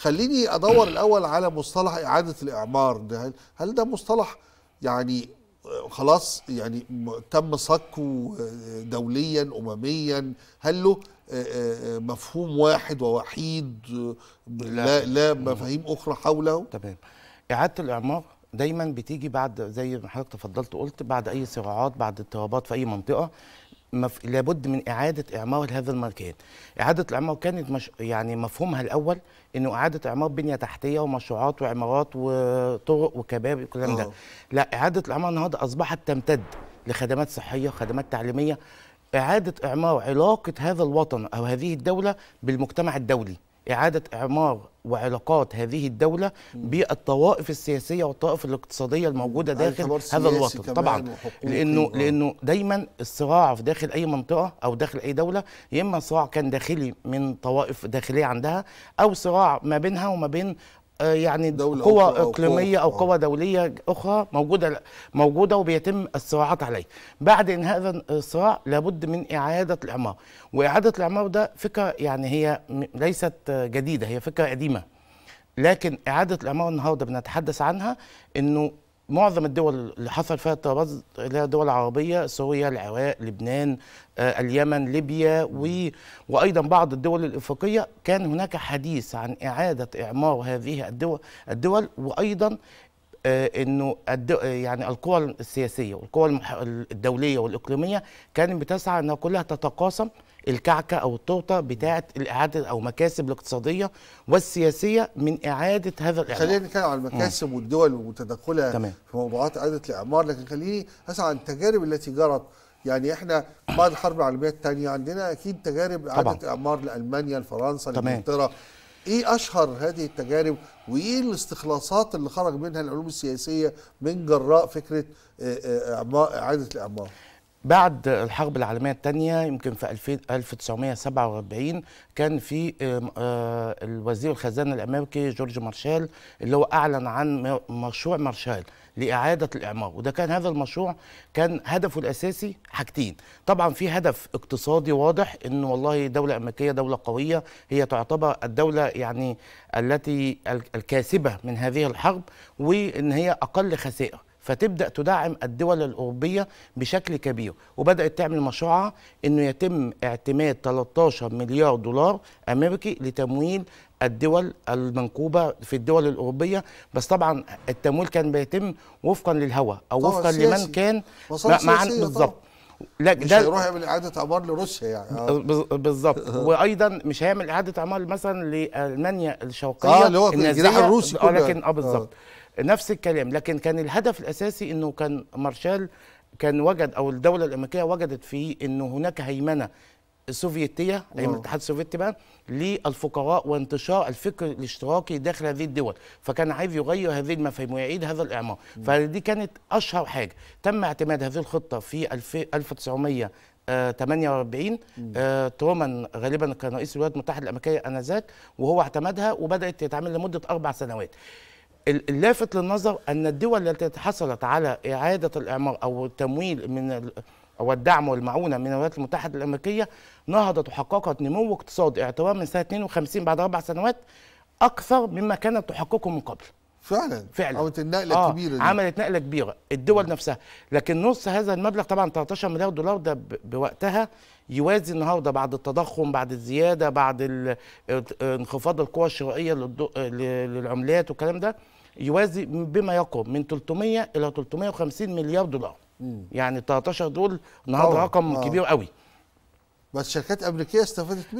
خليني ادور الاول على مصطلح اعاده الاعمار ده هل ده مصطلح يعني آه، خلاص يعني تم صكه آه، دوليا امميا هل له آه، مفهوم واحد ووحيد لا لا مفاهيم اخرى حوله تمام اعاده الاعمار دايما بتيجي بعد زي ما حضرتك تفضلت قلت بعد اي صراعات بعد اضطرابات في اي منطقه مف... لابد من اعاده اعمار هذا المكان. اعاده الاعمار كانت مش... يعني مفهومها الاول انه اعاده اعمار بنيه تحتيه ومشروعات وعمارات وطرق وكباب والكلام ده. آه. لا اعاده الاعمار النهارده اصبحت تمتد لخدمات صحيه، وخدمات تعليميه، اعاده اعمار علاقه هذا الوطن او هذه الدوله بالمجتمع الدولي. إعادة إعمار وعلاقات هذه الدولة بالطوائف السياسية والطوائف الاقتصادية الموجودة داخل هذا الوطن طبعا لأنه لأنه دايما الصراع في داخل أي منطقة أو داخل أي دولة يا إما صراع كان داخلي من طوائف داخلية عندها أو صراع ما بينها وما بين آه، يعني دولة قوى اقليميه او قوى دوليه اخرى موجوده موجوده وبيتم الصراعات عليه بعد ان هذا الصراع لابد من اعاده الاعمار واعاده الاعمار ده فكره يعني هي ليست جديده هي فكره قديمه لكن اعاده الاعمار النهارده بنتحدث عنها انه معظم الدول اللي حصل فيها الطراز اللي هي الدول العربيه سوريا العراق لبنان آه، اليمن ليبيا و... وايضا بعض الدول الافريقيه كان هناك حديث عن اعاده اعمار هذه الدول الدول وايضا آه، انه يعني القوى السياسيه والقوى الدوليه والاقليميه كانت بتسعى انها كلها تتقاسم الكعكه او التوطة بتاعه الاعاده او مكاسب الاقتصاديه والسياسيه من اعاده هذا الاعمار خلينا نتكلم عن المكاسب والدول وتدخلها في موضوعات اعاده الاعمار لكن خليني اسال عن التجارب التي جرت يعني احنا بعد الحرب العالميه الثانيه عندنا اكيد تجارب اعاده اعمار لالمانيا لفرنسا لانجلترا ايه اشهر هذه التجارب وايه الاستخلاصات اللي خرج منها العلوم السياسيه من جراء فكره آه، آه، اعاده الاعمار بعد الحرب العالمية الثانية يمكن في 1947 كان في آه، آه، الوزير الخزانة الأمريكي جورج مارشال اللي هو أعلن عن مشروع مارشال لإعادة الإعمار وده كان هذا المشروع كان هدفه الأساسي حاجتين طبعا في هدف اقتصادي واضح انه والله دولة أمريكية دولة قوية هي تعتبر الدولة يعني التي الكاسبة من هذه الحرب وإن هي أقل خسائر فتبدا تدعم الدول الاوروبيه بشكل كبير وبدات تعمل مشروعها انه يتم اعتماد 13 مليار دولار امريكي لتمويل الدول المنكوبه في الدول الاوروبيه بس طبعا التمويل كان بيتم وفقا للهوى او وفقا سياسي. لمن كان مع بالظبط لا مش هيروح يعمل اعاده اعمار لروسيا يعني آه. بالظبط وايضا مش هيعمل اعاده اعمار مثلا لالمانيا الشرقيه اه اللي هو الجناح الروسي ولكن يعني. اه بالظبط آه. نفس الكلام لكن كان الهدف الاساسي انه كان مارشال كان وجد او الدوله الامريكيه وجدت فيه انه هناك هيمنه سوفيتيه ايام آه. الاتحاد السوفيتي بقى للفقراء وانتشار الفكر الاشتراكي داخل هذه الدول فكان عايز يغير هذه المفاهيم ويعيد هذا الاعمار فدي كانت اشهر حاجه تم اعتماد هذه الخطه في 1948 آه، ترومان آه، غالبا كان رئيس الولايات المتحده الامريكيه انذاك وهو اعتمدها وبدات تتعمل لمده اربع سنوات اللافت للنظر أن الدول التي حصلت على إعادة الإعمار أو التمويل من أو الدعم والمعونة من الولايات المتحدة الأمريكية نهضت وحققت نمو اقتصادي اعتبار من سنة 52 بعد أربع سنوات أكثر مما كانت تحققه من قبل فعلا فعلا عملت النقله آه الكبيره دي. عملت نقله كبيره الدول نفسها لكن نص هذا المبلغ طبعا 13 مليار دولار ده بوقتها يوازي النهارده بعد التضخم بعد الزياده بعد انخفاض القوى الشرائيه للعملات والكلام ده يوازي بما يقرب من 300 الى 350 مليار دولار م. يعني 13 دول النهارده رقم آه. كبير قوي بس شركات امريكيه استفادت منه